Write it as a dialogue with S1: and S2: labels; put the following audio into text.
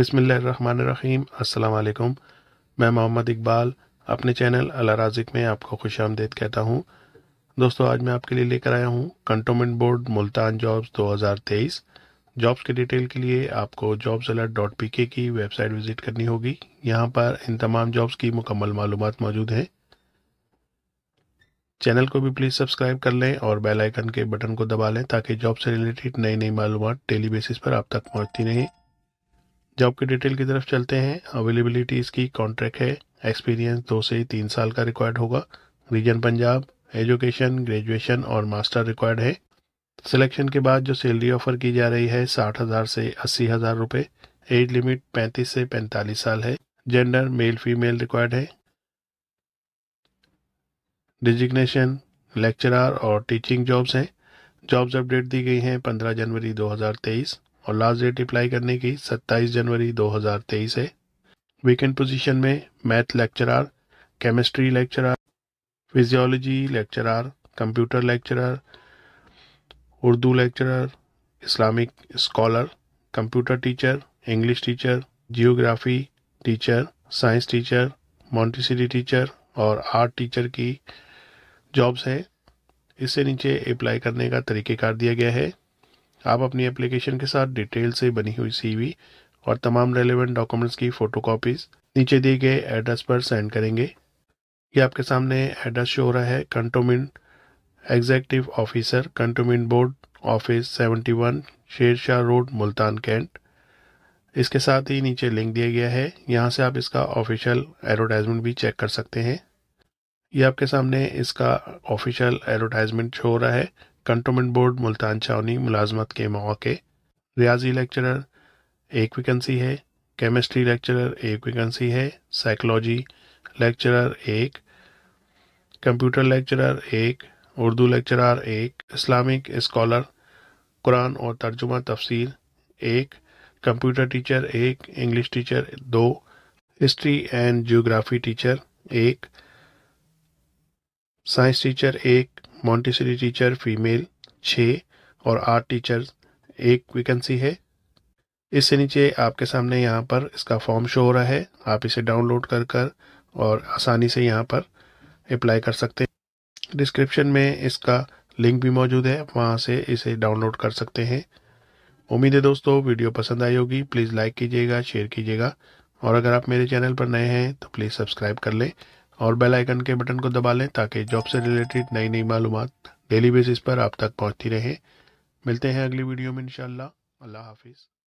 S1: बिसमीम् अल्लाम मैं मोहम्मद इकबाल अपने चैनल अलाराजिक में आपको खुश आमदेद कहता हूँ दोस्तों आज मैं आपके लिए लेकर आया हूँ cantonment board Multan jobs 2023 jobs की डिटेल के लिए आपको जॉब्स अलर्ट डॉट पी के की वेबसाइट विज़िट करनी होगी यहाँ पर इन तमाम जॉब्स की मुकम्मल मालूम मौजूद हैं चैनल को भी प्लीज़ सब्सक्राइब कर लें और बेल आइकन के बटन को दबा लें ताकि जॉब से रिलेटेड नई नई मालूम डेली बेसिस पर आप तक पहुंचती रहें जॉब की डिटेल की तरफ चलते हैं अवेलेबिलिटी इसकी कॉन्ट्रैक्ट है एक्सपीरियंस दो से तीन साल का रिक्वायर्ड होगा रीजन पंजाब एजुकेशन ग्रेजुएशन और मास्टर रिक्वायर्ड है सिलेक्शन के बाद जो सैलरी ऑफर की जा रही है साठ हज़ार से अस्सी हज़ार रुपये एज लिमिट पैंतीस से पैंतालीस साल है जेंडर मेल फीमेल रिक्वायर्ड है डिजिग्नेशन लेक्चरर और टीचिंग जॉब्स हैं जॉब्स अपडेट दी गई हैं पंद्रह जनवरी तेईस और लास्ट डेट अप्लाई करने की 27 जनवरी 2023 है वीकेंड पोजीशन में math lecturer chemistry lecturer physiology lecturer computer lecturer Urdu lecturer Islamic scholar computer teacher English teacher geography teacher science teacher Montessori teacher और आर्ट टीचर की जॉब्स हैं इससे नीचे अप्लाई करने का तरीक़ेकार दिया गया है आप अपनी एप्लीकेशन के साथ डिटेल से बनी हुई सीवी और तमाम रेलिवेंट डॉक्यूमेंट्स की फोटो नीचे दिए गए एड्रेस पर सेंड करेंगे ये आपके सामने एड्रेस शो हो रहा है cantonment executive officer cantonment board office 71 Sher Shah road Multan cantt इसके साथ ही नीचे लिंक दिया गया है यहाँ से आप इसका ऑफिशियल एडवर्टाइजमेंट भी चेक कर सकते हैं ये आपके सामने इसका ऑफिशियल एडवर्टाइजमेंट शो हो रहा है कंटोनमेंट बोर्ड मुल्तान छावनी मुलाजमत के मौके रियाजी लेक्चरर एक वैकेंसी है केमिस्ट्री लेक्चरर एक वैकेंसी है साइकोलॉजी लेक्चरर एक कंप्यूटर लेक्चरर एक उर्दू लेक्चरर एक इस्लामिक स्कॉलर कुरान और तर्जुमा तफसीर एक कंप्यूटर टीचर एक इंग्लिश टीचर दो हिस्ट्री एंड जियोग्राफी टीचर एक साइंस टीचर एक मॉन्टेसरी टीचर फीमेल छः और आठ टीचर एक वैकेंसी है इससे नीचे आपके सामने यहाँ पर इसका फॉर्म शो हो रहा है आप इसे डाउनलोड कर कर और आसानी से यहाँ पर अप्लाई कर सकते हैं डिस्क्रिप्शन में इसका लिंक भी मौजूद है वहाँ से इसे डाउनलोड कर सकते हैं उम्मीद है दोस्तों वीडियो पसंद आई होगी प्लीज़ लाइक कीजिएगा शेयर कीजिएगा और अगर आप मेरे चैनल पर नए हैं तो प्लीज़ सब्सक्राइब कर लें और बेल आइकन के बटन को दबा लें ताकि जॉब से रिलेटेड नई नई मालूम डेली बेसिस पर आप तक पहुंचती रहे मिलते हैं अगली वीडियो में इन अल्लाह हाफिज़